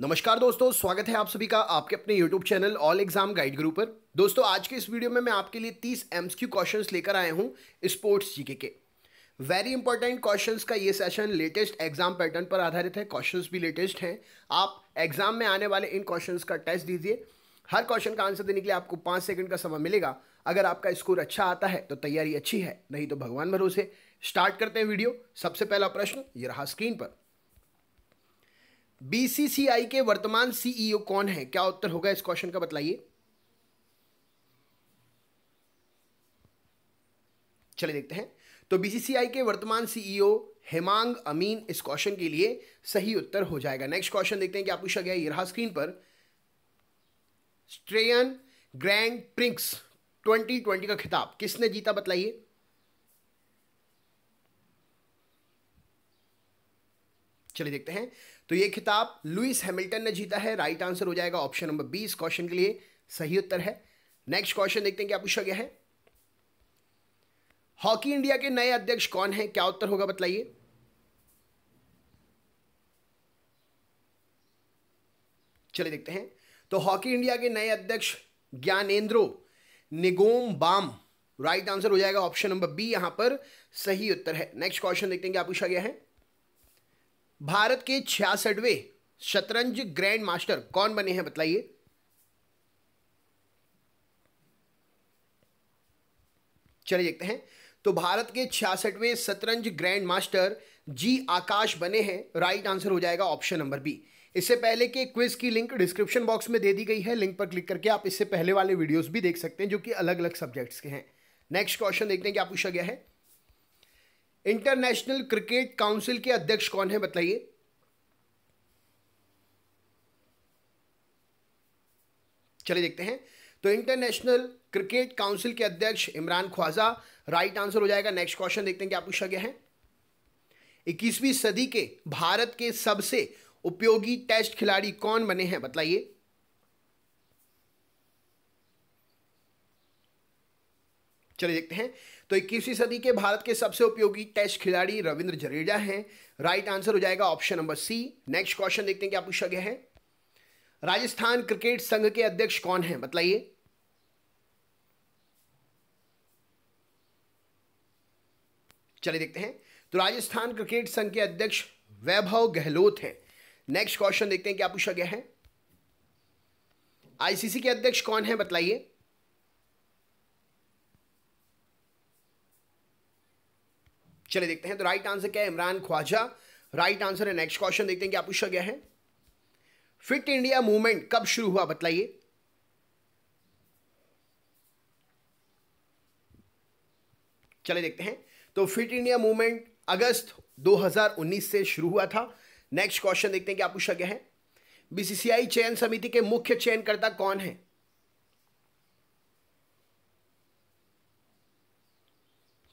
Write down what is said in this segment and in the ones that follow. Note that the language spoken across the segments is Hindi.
नमस्कार दोस्तों स्वागत है आप सभी का आपके अपने YouTube channel all exam guide group पर दोस्तों आज के इस वीडियो में मैं आपके लिए 30 एम्स क्यू क्वेश्चन लेकर आया हूँ स्पोर्ट्स जीके के वेरी इंपॉर्टेंट क्वेश्चन का ये सेशन लेटेस्ट एग्जाम पैटर्न पर आधारित है क्वेश्चन भी लेटेस्ट हैं आप एग्जाम में आने वाले इन क्वेश्चन का टेस्ट दीजिए हर क्वेश्चन का आंसर देने के लिए आपको पाँच सेकंड का समय मिलेगा अगर आपका स्कोर अच्छा आता है तो तैयारी अच्छी है नहीं तो भगवान भरोसे स्टार्ट करते हैं वीडियो सबसे पहला प्रश्न ये रहा स्क्रीन पर बीसीसीआई के वर्तमान सीईओ e कौन है क्या उत्तर होगा इस क्वेश्चन का बताइए चले देखते हैं तो बीसीसीआई के वर्तमान सीईओ e हेमांग अमीन इस क्वेश्चन के लिए सही उत्तर हो जाएगा नेक्स्ट क्वेश्चन देखते हैं क्या पूछा गया ये रहा स्क्रीन पर स्ट्रेयन ग्रैंड प्रिंक्स 2020 का खिताब किसने जीता बताइए चलिए देखते हैं तो ये खिताब लुइस हैमिल्टन ने जीता है राइट आंसर हो जाएगा ऑप्शन नंबर बी इस क्वेश्चन के लिए सही उत्तर है नेक्स्ट क्वेश्चन देखते हैं क्या पूछा गया है हॉकी इंडिया के नए अध्यक्ष कौन है क्या उत्तर होगा बतलाइए चले देखते हैं तो हॉकी इंडिया के नए अध्यक्ष Gyanendro Ningombam right answer हो जाएगा ऑप्शन नंबर बी यहां पर सही उत्तर है नेक्स्ट क्वेश्चन देखते हैं क्या पूछा गया है भारत के छियासठवें शतरंज ग्रैंड मास्टर कौन बने हैं बताइए चलिए देखते हैं तो भारत के छियासठवें शतरंज ग्रैंड मास्टर जी आकाश बने हैं राइट आंसर हो जाएगा ऑप्शन नंबर बी इससे पहले के क्विज की लिंक डिस्क्रिप्शन बॉक्स में दे दी गई है लिंक पर क्लिक करके आप इससे पहले वाले वीडियोस भी देख सकते हैं जो कि अलग अलग सब्जेक्ट्स के हैं नेक्स्ट क्वेश्चन देखते हैं क्या पूछा गया है इंटरनेशनल क्रिकेट काउंसिल के अध्यक्ष कौन है बताइए चलिए देखते हैं तो इंटरनेशनल क्रिकेट काउंसिल के अध्यक्ष इमरान ख्वाजा राइट आंसर हो जाएगा नेक्स्ट क्वेश्चन देखते हैं क्या पूछा गया है इक्कीसवीं सदी के भारत के सबसे उपयोगी टेस्ट खिलाड़ी कौन बने हैं बताइए चलिए देखते हैं तो इक्कीसवीं सदी के भारत के सबसे उपयोगी टेस्ट खिलाड़ी रविंद्र जडेजा हैं राइट आंसर हो जाएगा option number C next question देखते हैं क्या पूछा गया है राजस्थान क्रिकेट संघ के अध्यक्ष कौन है बताइए चलिए देखते हैं तो राजस्थान क्रिकेट संघ के अध्यक्ष वैभव गहलोत हैं नेक्स्ट क्वेश्चन देखते हैं क्या पूछा गया है आईसीसी के अध्यक्ष कौन है बताइए चले देखते हैं तो राइट आंसर क्या है इमरान ख्वाजा राइट आंसर है नेक्स्ट क्वेश्चन देखते हैं क्या पूछा गया है फिट इंडिया मूवमेंट कब शुरू हुआ बतलाइए चले देखते हैं तो फिट इंडिया मूवमेंट अगस्त 2019 से शुरू हुआ था नेक्स्ट क्वेश्चन देखते हैं क्या पूछा गया है बीसीसीआई चयन समिति के मुख्य चयनकर्ता कौन है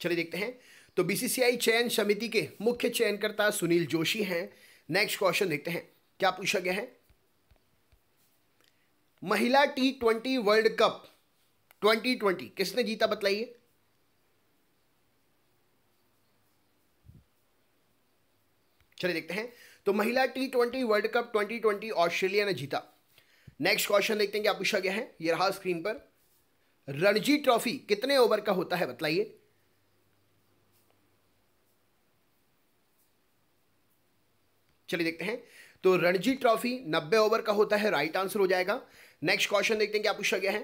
चलिए देखते हैं तो बीसीसीआई चयन समिति के मुख्य चयनकर्ता सुनील जोशी हैं नेक्स्ट क्वेश्चन देखते हैं क्या पूछा गया है महिला टी ट्वेंटी वर्ल्ड कप 2020 किसने जीता बतलाइए चलिए देखते हैं तो महिला T twenty World Cup 2020 Australia ने जीता नेक्स्ट क्वेश्चन देखते हैं क्या पूछा गया है यह रहा स्क्रीन पर रणजी ट्रॉफी कितने ओवर का होता है बतलाइए चलिए देखते हैं तो रणजी ट्रॉफी नब्बे ओवर का होता है राइट आंसर हो जाएगा नेक्स्ट क्वेश्चन देखते हैं क्या पूछा गया है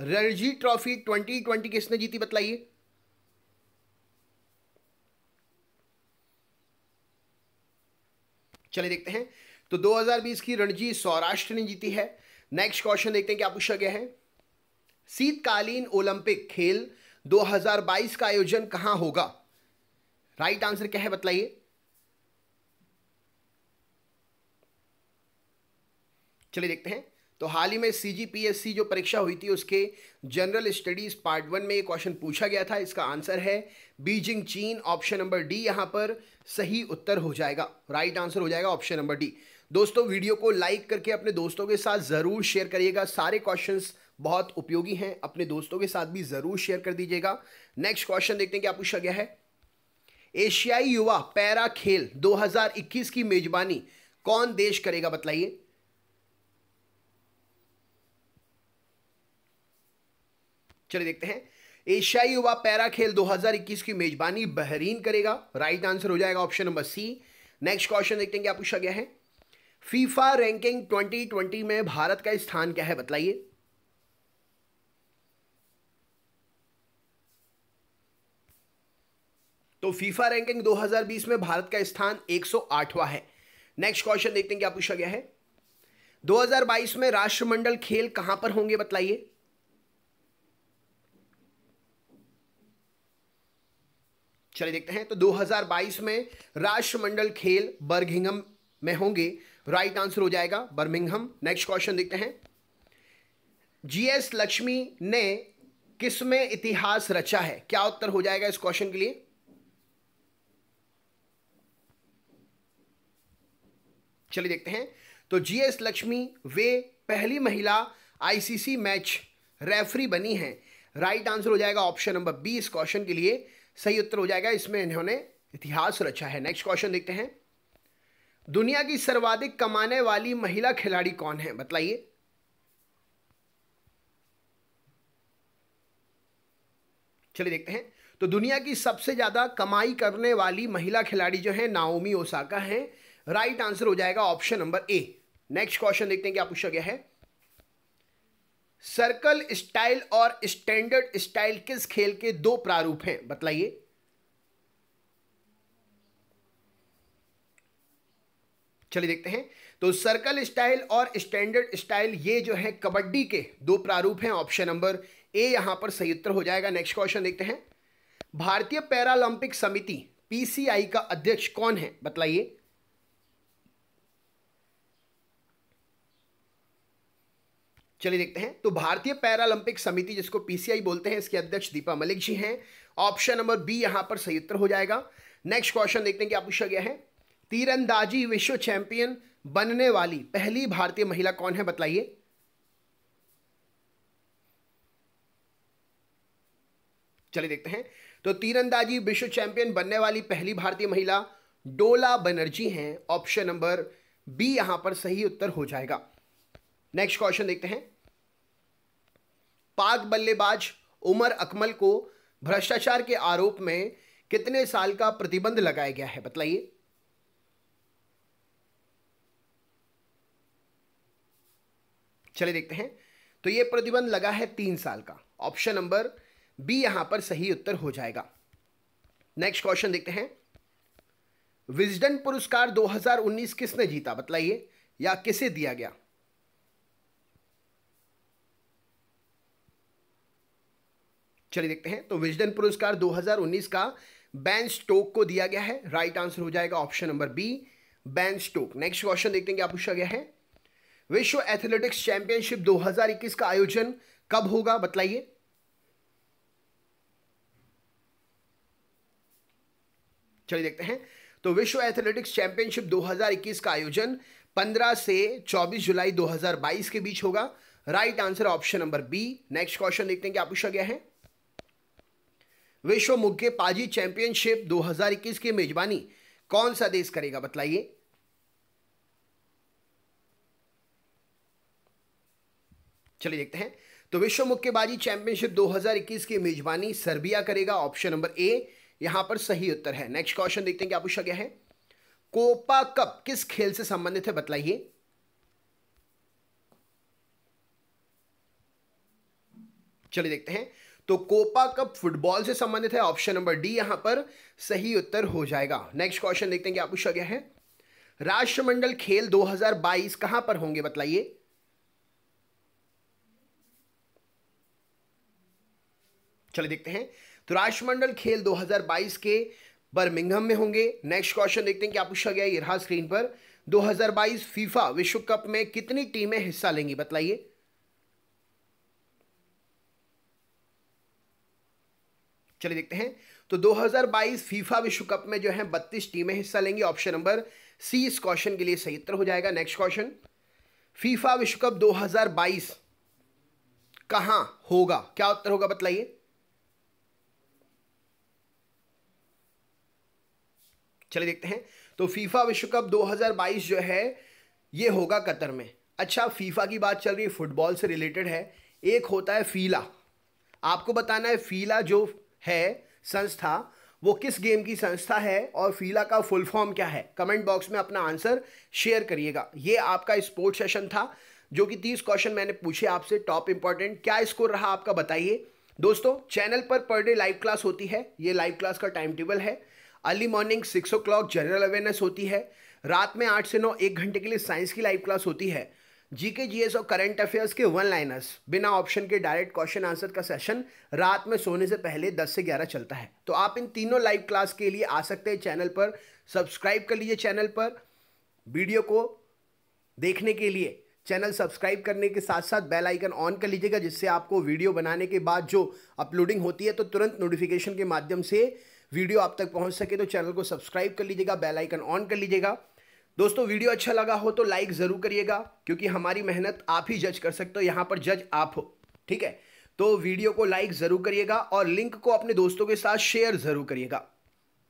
रणजी ट्रॉफी ट्वेंटी ट्वेंटी किसने जीती बतलाइए चलिए देखते हैं तो 2020 की रणजी सौराष्ट्र ने जीती है नेक्स्ट क्वेश्चन देखते हैं क्या पूछा गया है शीतकालीन ओलंपिक खेल 2022 का आयोजन कहां होगा राइट आंसर क्या है बतलाइए चलिए देखते हैं तो हाल ही में सी जो परीक्षा हुई थी उसके जनरल स्टडीज़ पार्ट वन में ये क्वेश्चन पूछा गया था इसका आंसर है बीजिंग चीन ऑप्शन नंबर डी यहां पर सही उत्तर हो जाएगा राइट आंसर हो जाएगा ऑप्शन नंबर डी दोस्तों वीडियो को लाइक करके अपने दोस्तों के साथ ज़रूर शेयर करिएगा सारे क्वेश्चन बहुत उपयोगी हैं अपने दोस्तों के साथ भी ज़रूर शेयर कर दीजिएगा नेक्स्ट क्वेश्चन देखते हैं क्या पूछा गया है एशियाई युवा पैरा खेल 2021 की मेजबानी कौन देश करेगा बताइए चलिए देखते हैं एशियाई युवा पैरा खेल 2021 की मेजबानी बहरीन करेगा राइट आंसर हो जाएगा option number C next question देखते हैं क्या पूछा गया है फीफा रैंकिंग 2020 में भारत का स्थान क्या है बताइए तो फीफा रैंकिंग 2020 में भारत का स्थान 108वां है नेक्स्ट क्वेश्चन देखते हैं क्या पूछा गया है 2022 में राष्ट्रमंडल खेल कहां पर होंगे बताइए चलिए देखते हैं तो 2022 में राष्ट्रमंडल खेल बर्गिंगम में होंगे राइट आंसर हो जाएगा बर्मिंगम नेक्स्ट क्वेश्चन देखते हैं जीएस लक्ष्मी ने किसमें इतिहास रचा है क्या उत्तर हो जाएगा इस क्वेश्चन के लिए चलिए देखते हैं तो जीएस लक्ष्मी वे पहली महिला आईसीसी मैच रेफरी बनी हैं राइट आंसर हो जाएगा ऑप्शन नंबर बी इस क्वेश्चन के लिए सही उत्तर हो जाएगा इसमें इन्होंने इतिहास रचा है नेक्स्ट क्वेश्चन देखते हैं दुनिया की सर्वाधिक कमाने वाली महिला खिलाड़ी कौन है बतलाइए चलिए देखते हैं तो दुनिया की सबसे ज़्यादा कमाई करने वाली महिला खिलाड़ी जो है नाओमी ओसाका है राइट आंसर हो जाएगा option number A next question देखते हैं क्या पूछा गया है सर्कल स्टाइल और स्टैंडर्ड स्टाइल किस खेल के दो प्रारूप हैं बतलाइए चलिए देखते हैं तो सर्कल स्टाइल और स्टैंडर्ड स्टाइल ये जो है कबड्डी के दो प्रारूप हैं ऑप्शन नंबर ए यहां पर सही उत्तर हो जाएगा नेक्स्ट क्वेश्चन देखते हैं भारतीय पैरालंपिक समिति पीसीआई का अध्यक्ष कौन है बतलाइए चलिए देखते हैं तो भारतीय पैरालंपिक समिति जिसको पीसीआई बोलते हैं इसके अध्यक्ष दीपा मलिक जी हैं ऑप्शन नंबर बी यहां पर सही उत्तर हो जाएगा नेक्स्ट क्वेश्चन देखते हैं क्या पूछा गया है तीरंदाजी विश्व चैंपियन बनने वाली पहली भारतीय महिला कौन है बतलाइए चलिए देखते हैं तो तीरंदाजी विश्व चैंपियन बनने वाली पहली भारतीय महिला डोला बनर्जी हैं ऑप्शन नंबर बी यहां पर सही उत्तर हो जाएगा नेक्स्ट क्वेश्चन देखते हैं पाक बल्लेबाज उमर अकमल को भ्रष्टाचार के आरोप में कितने साल का प्रतिबंध लगाया गया है बताइए चले देखते हैं तो यह प्रतिबंध लगा है तीन साल का ऑप्शन नंबर बी यहां पर सही उत्तर हो जाएगा नेक्स्ट क्वेश्चन देखते हैं विजडन पुरस्कार 2019 किसने जीता बतलाइए या किसे दिया गया चलिए देखते हैं तो विजडन पुरस्कार 2019 का बैन स्टोक को दिया गया है राइट आंसर हो जाएगा option number B Ben Stoke next question देखते हैं क्या पूछा गया है विश्व एथलेटिक्स चैंपियनशिप 2021 का आयोजन कब होगा बताइए चलिए देखते हैं तो विश्व एथलेटिक्स चैंपियनशिप 2021 का आयोजन 15 से 24 जुलाई 2022 के बीच होगा right answer option number B next question देखते हैं क्या पूछा गया है विश्व मुक्केबाजी चैंपियनशिप 2021 की मेजबानी कौन सा देश करेगा बतलाइए चलिए देखते हैं तो विश्व मुक्केबाजी चैंपियनशिप 2021 की मेजबानी सर्बिया करेगा ऑप्शन नंबर ए यहां पर सही उत्तर है नेक्स्ट क्वेश्चन देखते हैं क्या पूछा गया है कोपा कप किस खेल से संबंधित है बतलाइए चलिए देखते हैं तो कोपा कप फुटबॉल से संबंधित है ऑप्शन नंबर डी यहां पर सही उत्तर हो जाएगा नेक्स्ट क्वेश्चन देखते हैं क्या पूछा गया है राष्ट्रमंडल खेल 2022 कहां पर होंगे बताइए चलिए देखते हैं तो राष्ट्रमंडल खेल 2022 के बर्मिंगम में होंगे नेक्स्ट क्वेश्चन देखते हैं क्या पूछा गया है रहा स्क्रीन पर 2022 फीफा विश्व कप में कितनी टीमें हिस्सा लेंगी बताइए चलिए देखते हैं तो 2022 फीफा विश्व कप में जो है बत्तीस टीमें हिस्सा लेंगी ऑप्शन नंबर सी इस क्वेश्चन के लिए सही उत्तर हो जाएगा नेक्स्ट क्वेश्चन फीफा विश्व कप 2022 कहां होगा क्या उत्तर होगा बतलाइए चलिए देखते हैं तो फीफा विश्व कप 2022 जो है ये होगा कतर में अच्छा फीफा की बात चल रही है फुटबॉल से रिलेटेड है एक होता है फीला आपको बताना है फीला जो है संस्था वो किस गेम की संस्था है और फीला का फुल फॉर्म क्या है कमेंट बॉक्स में अपना आंसर शेयर करिएगा ये आपका स्पोर्ट्स सेशन था जो कि तीस क्वेश्चन मैंने पूछे आपसे टॉप इंपॉर्टेंट क्या स्कोर रहा आपका बताइए दोस्तों चैनल पर पर डे लाइव क्लास होती है ये लाइव क्लास का टाइम टेबल है early morning six o'clock general awareness होती है रात में आठ से नौ एक घंटे के लिए साइंस की लाइव क्लास होती है जीके जीएस और करंट अफेयर्स के वन लाइनर्स बिना ऑप्शन के डायरेक्ट क्वेश्चन आंसर का सेशन रात में सोने से पहले 10 से 11 चलता है तो आप इन तीनों लाइव क्लास के लिए आ सकते हैं चैनल पर सब्सक्राइब कर लीजिए चैनल पर वीडियो को देखने के लिए चैनल सब्सक्राइब करने के साथ साथ बेल आइकन ऑन कर लीजिएगा जिससे आपको वीडियो बनाने के बाद जो अपलोडिंग होती है तो तुरंत नोटिफिकेशन के माध्यम से वीडियो आप तक पहुंच सके तो चैनल को सब्सक्राइब कर लीजिएगा बेल आइकन ऑन कर लीजिएगा दोस्तों वीडियो अच्छा लगा हो तो लाइक ज़रूर करिएगा क्योंकि हमारी मेहनत आप ही जज कर सकते हो यहाँ पर जज आप हो ठीक है तो वीडियो को लाइक ज़रूर करिएगा और लिंक को अपने दोस्तों के साथ शेयर ज़रूर करिएगा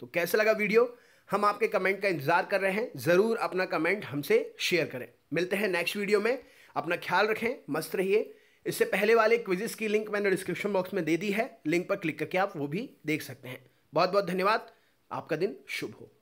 तो कैसा लगा वीडियो हम आपके कमेंट का इंतज़ार कर रहे हैं ज़रूर अपना कमेंट हमसे शेयर करें मिलते हैं नेक्स्ट वीडियो में अपना ख्याल रखें मस्त रहिए इससे पहले वाले क्विजिस की लिंक मैंने डिस्क्रिप्शन बॉक्स में दे दी है लिंक पर क्लिक करके आप वो भी देख सकते हैं बहुत बहुत धन्यवाद आपका दिन शुभ हो